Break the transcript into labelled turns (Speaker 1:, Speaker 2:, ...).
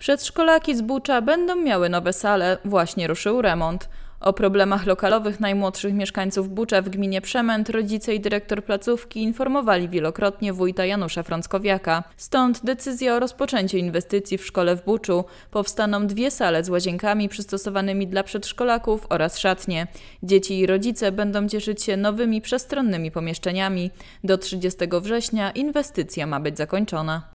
Speaker 1: Przedszkolaki z Bucza będą miały nowe sale, właśnie ruszył remont. O problemach lokalowych najmłodszych mieszkańców Bucza w gminie Przemęt rodzice i dyrektor placówki informowali wielokrotnie wójta Janusza Frąckowiaka. Stąd decyzja o rozpoczęciu inwestycji w szkole w Buczu. Powstaną dwie sale z łazienkami przystosowanymi dla przedszkolaków oraz szatnie. Dzieci i rodzice będą cieszyć się nowymi przestronnymi pomieszczeniami. Do 30 września inwestycja ma być zakończona.